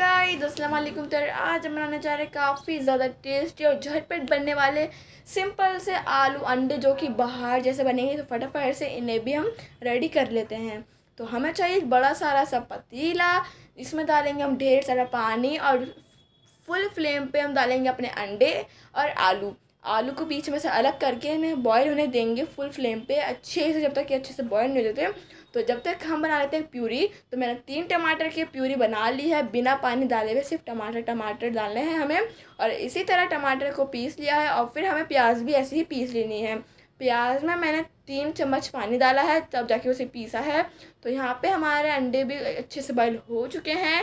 असलम अस्सलाम वालेकुम तो आज हम बनाने जा रहे हैं काफ़ी ज़्यादा टेस्टी और झटपट बनने वाले सिंपल से आलू अंडे जो कि बाहर जैसे बनेंगे तो फटाफट से इन्हें भी हम रेडी कर लेते हैं तो हमें चाहिए बड़ा सारा सा पतीला इसमें डालेंगे हम ढेर सारा पानी और फुल फ्लेम पे हम डालेंगे अपने अंडे और आलू आलू को बीच में से अलग करके हमें बॉयल होने देंगे फुल फ्लेम पे अच्छे से जब तक कि अच्छे से बॉयल नहीं हो जाते तो जब तक हम बना लेते हैं प्यूरी तो मैंने तीन टमाटर की प्यूरी बना ली है बिना पानी डाले हुए सिर्फ टमाटर टमाटर डालने हैं हमें और इसी तरह टमाटर को पीस लिया है और फिर हमें प्याज भी ऐसे ही पीस लेनी है प्याज में मैंने तीन चम्मच पानी डाला है तब जाके उसे पीसा है तो यहाँ पे हमारे अंडे भी अच्छे से बॉयल हो चुके हैं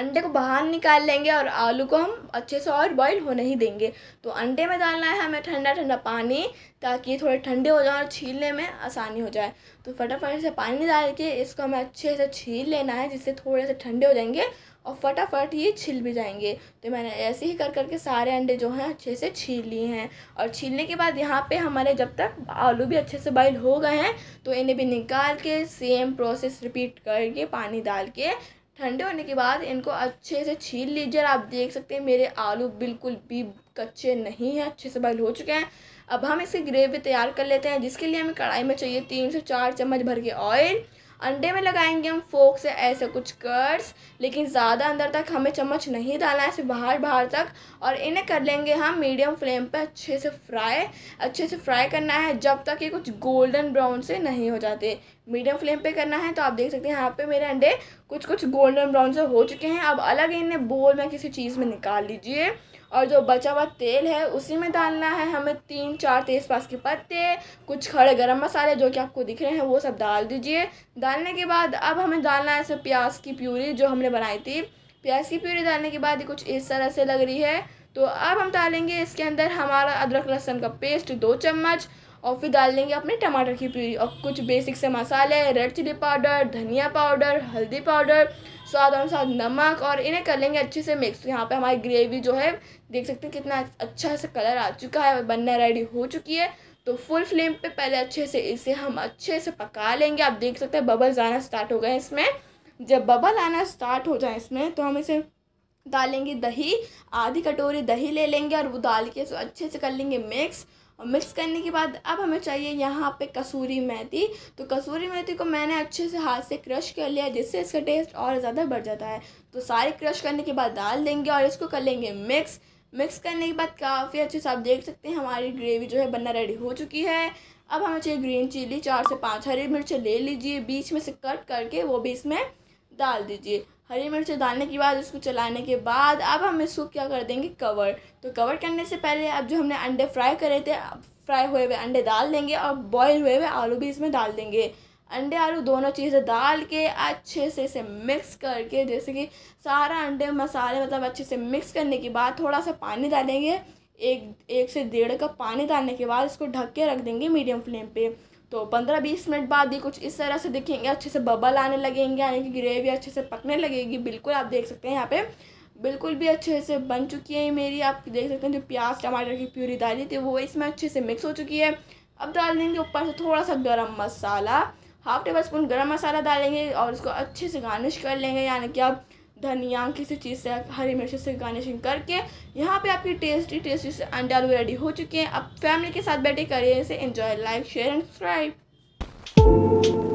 अंडे को बाहर निकाल लेंगे और आलू को हम अच्छे से और बॉईल होने ही देंगे तो अंडे में डालना है हमें ठंडा ठंडा पानी ताकि ये थोड़े ठंडे हो जाए और छीलने में आसानी हो जाए तो फटाफट से पानी डाल के इसको हमें अच्छे से छील लेना है जिससे थोड़े से ठंडे हो जाएंगे और फटाफट ये छिल भी जाएंगे तो मैंने ऐसे ही कर करके सारे अंडे जो हैं अच्छे से छील लिए हैं और छीलने के बाद यहाँ पे हमारे जब तक आलू भी अच्छे से बॉईल हो गए हैं तो इन्हें भी निकाल के सेम प्रोसेस रिपीट करके पानी डाल के ठंडे होने के बाद इनको अच्छे से छील लीजिए और आप देख सकते हैं मेरे आलू बिल्कुल भी कच्चे नहीं हैं अच्छे से बॉयल हो चुके हैं अब हम इसकी ग्रेवी तैयार कर लेते हैं जिसके लिए हमें कढ़ाई में चाहिए तीन से चार चम्मच भर के ऑयल अंडे में लगाएंगे हम फोक से ऐसे कुछ कर्स लेकिन ज़्यादा अंदर तक हमें चम्मच नहीं डालना है सिर्फ बाहर बाहर तक और इन्हें कर लेंगे हम मीडियम फ्लेम पर अच्छे से फ्राई अच्छे से फ्राई करना है जब तक ये कुछ गोल्डन ब्राउन से नहीं हो जाते मीडियम फ्लेम पे करना है तो आप देख सकते हैं यहाँ पे मेरे अंडे कुछ कुछ गोल्डन ब्राउन से हो चुके हैं अब अलग इन्हें बोल में किसी चीज़ में निकाल लीजिए और जो बचा हुआ तेल है उसी में डालना है हमें तीन चार तेज़ पास के पत्ते कुछ खड़े गरम मसाले जो कि आपको दिख रहे हैं वो सब डाल दीजिए डालने के बाद अब हमें डालना है ऐसे प्याज की प्यूरी जो हमने बनाई थी प्याज की प्यूरी डालने के बाद कुछ इस तरह से लग रही है तो अब हम डालेंगे इसके अंदर हमारा अदरक लहसुन का पेस्ट दो चम्मच और फिर डाल देंगे अपने टमाटर की प्यूरी और कुछ बेसिक से मसाले रेड चिली पाउडर धनिया पाउडर हल्दी पाउडर स्वाद अनुसार नमक और इन्हें कर लेंगे अच्छे से मिक्स तो यहाँ पे हमारी ग्रेवी जो है देख सकते हैं कितना अच्छा सा कलर आ चुका है बनना रेडी हो चुकी है तो फुल फ्लेम पे पहले अच्छे से इसे हम अच्छे से पका लेंगे आप देख सकते हैं बबल्स आना स्टार्ट हो गए इसमें जब बबल आना स्टार्ट हो जाए इसमें तो हम इसे डालेंगे दही आधी कटोरी दही ले लेंगे और वो डाल के अच्छे से कर लेंगे मिक्स और मिक्स करने के बाद अब हमें चाहिए यहाँ पे कसूरी मेथी तो कसूरी मेथी को मैंने अच्छे से हाथ से क्रश कर लिया जिससे इसका टेस्ट और ज़्यादा बढ़ जाता है तो सारे क्रश करने के बाद डाल देंगे और इसको कर लेंगे मिक्स मिक्स करने के बाद काफ़ी अच्छे से आप देख सकते हैं हमारी ग्रेवी जो है बनना रेडी हो चुकी है अब हमें चाहिए ग्रीन चिली चार से पाँच हरी मिर्च ले लीजिए बीच में से कट करके वो भी इसमें डाल दीजिए हरी मिर्च डालने के बाद उसको चलाने के बाद अब हम इसको क्या कर देंगे कवर तो कवर करने से पहले अब जो हमने अंडे फ्राई करे थे फ्राई हुए हुए अंडे डाल देंगे और बॉयल हुए हुए आलू भी इसमें डाल देंगे अंडे आलू दोनों चीज़ें डाल के अच्छे से इसे मिक्स करके जैसे कि सारा अंडे मसाले मतलब अच्छे से मिक्स करने के बाद थोड़ा सा पानी डालेंगे एक एक से डेढ़ कप पानी डालने के बाद इसको ढक के रख देंगे मीडियम फ्लेम पे तो पंद्रह बीस मिनट बाद ही कुछ इस तरह से दिखेंगे अच्छे से बबल आने लगेंगे यानी कि ग्रेवी अच्छे से पकने लगेगी बिल्कुल आप देख सकते हैं यहाँ पे बिल्कुल भी अच्छे से बन चुकी है मेरी आप देख सकते हैं जो प्याज टमाटर की प्यूरी डाली थी वो इसमें अच्छे से मिक्स हो चुकी है अब डाल देंगे ऊपर से थोड़ा सा गर्म मसाला हाफ टेबल स्पून गर्म मसाला डालेंगे और इसको अच्छे से गार्निश कर लेंगे यानी कि आप धनिया किसी चीज़ से हरी मिर्च से गार्निशिंग करके यहाँ पे आपकी टेस्टी टेस्टी से अंडे आलू रेडी हो चुके हैं अब फैमिली के साथ बैठे करिए इसे enjoy like share and subscribe